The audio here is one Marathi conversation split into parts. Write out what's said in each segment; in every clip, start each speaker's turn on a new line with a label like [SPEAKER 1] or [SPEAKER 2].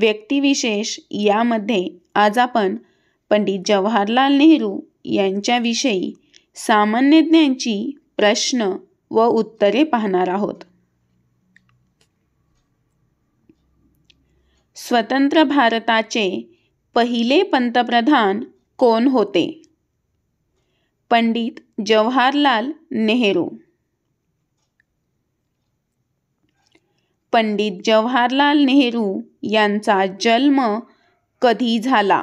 [SPEAKER 1] व्यक्तिविशेष यामध्ये आज आपण पंडित जवाहरलाल नेहरू यांच्याविषयी सामान्यज्ञांची प्रश्न व उत्तरे पाहणार आहोत स्वतंत्र भारताचे पहिले पंतप्रधान कोण होते पंडित जवाहरलाल नेहरू पंडित जवाहरलाल नेहरू यांचा जन्म कधी झाला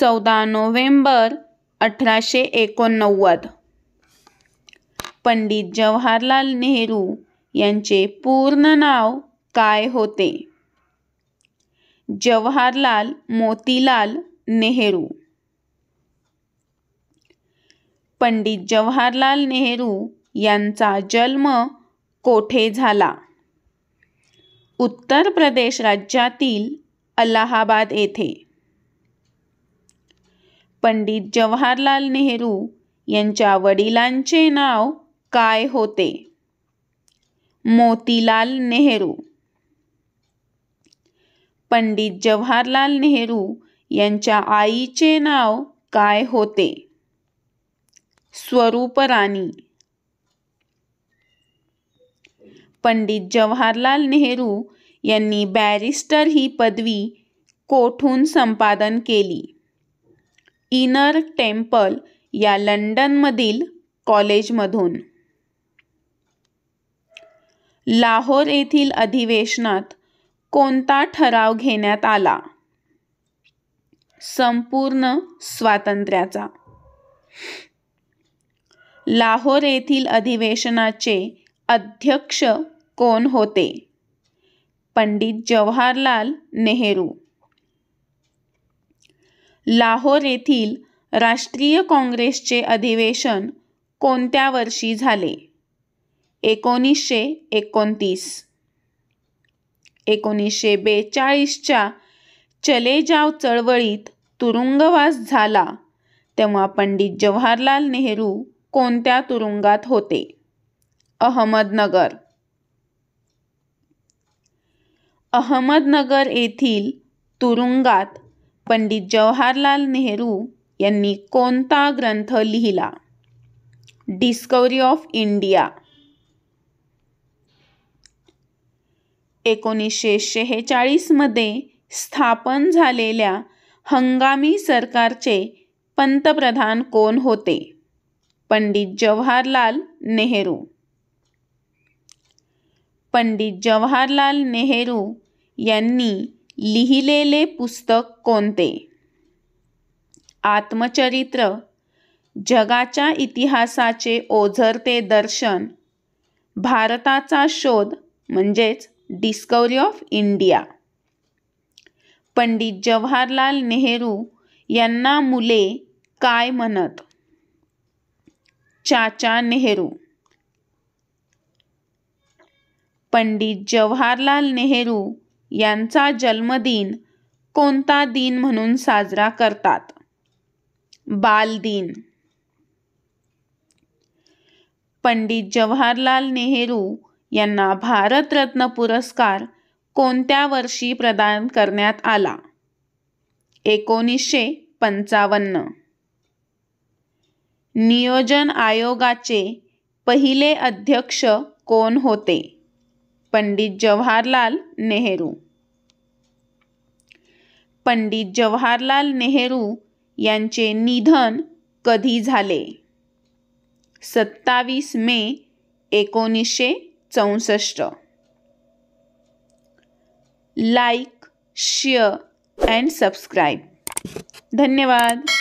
[SPEAKER 1] चौदा नोव्हेंबर अठराशे एकोणनव्वद पंडित जवाहरलाल नेहरू यांचे पूर्ण नाव काय होते जवाहरलाल मोतीलाल नेहरू पंडित जवाहरलाल नेहरू यांचा जन्म कोठे झाला उत्तर प्रदेश राज्यातील अलाहाबाद येथे पंडित जवाहरलाल नेहरू यांच्या वडिलांचे नाव काय होते मोतीलाल नेहरू पंडित जवाहरलाल नेहरू यांच्या आईचे नाव काय होते स्वरूप पंडित जवाहरलाल नेहरू यांनी बॅरिस्टर ही पदवी कोठून संपादन केली इनर टेम्पल या लंडन लंडनमधील कॉलेजमधून लाहोर येथील अधिवेशनात कोणता ठराव घेण्यात आला संपूर्ण स्वातंत्र्याचा लाहोर येथील अधिवेशनाचे अध्यक्ष कोण होते पंडित जवाहरलाल नेहरू लाहोर येथील राष्ट्रीय काँग्रेसचे अधिवेशन कोणत्या वर्षी झाले एकोणीसशे एकोणतीस एकोणीसशे बेचाळीसच्या चले जाव चळवळीत तुरुंगवास झाला तेव्हा पंडित जवाहरलाल नेहरू कोणत्या तुरुंगात होते अहमदनगर अहमदनगर येथील तुरुंगात पंडित जवाहरलाल नेहरू यांनी कोणता ग्रंथ लिहिला डिस्कवरी ऑफ इंडिया एकोणीसशे शेहेचाळीसमध्ये स्थापन झालेल्या हंगामी सरकारचे पंतप्रधान कोण होते पंडित जवाहरलाल नेहरू पंडित जवाहरलाल नेहरू यांनी लिहिलेले पुस्तक कोणते आत्मचरित्र जगाच्या इतिहासाचे ओझरते दर्शन भारताचा शोध म्हणजेच discovery of India Pandit Jawaharlal Nehru यांना मुले काय म्हणत चाचा नेहरू पंडित जवाहरलाल नेहरू यांचा जन्मदिन कोणता दिन म्हणून साजरा करतात बालदिन पंडित जवाहरलाल नेहरू यांना भारतरत्न पुरस्कार कोणत्या वर्षी प्रदान करण्यात आला एकोणीसशे पंचावन्न नियोजन आयोगाचे पहिले अध्यक्ष कोण होते पंडित जवाहरलाल नेहरू पंडित जवाहरलाल नेहरू यांचे निधन कधी झाले सत्तावीस मे एकोणीसशे चौसष्ट लाईक शेअर अँड सबस्क्राईब धन्यवाद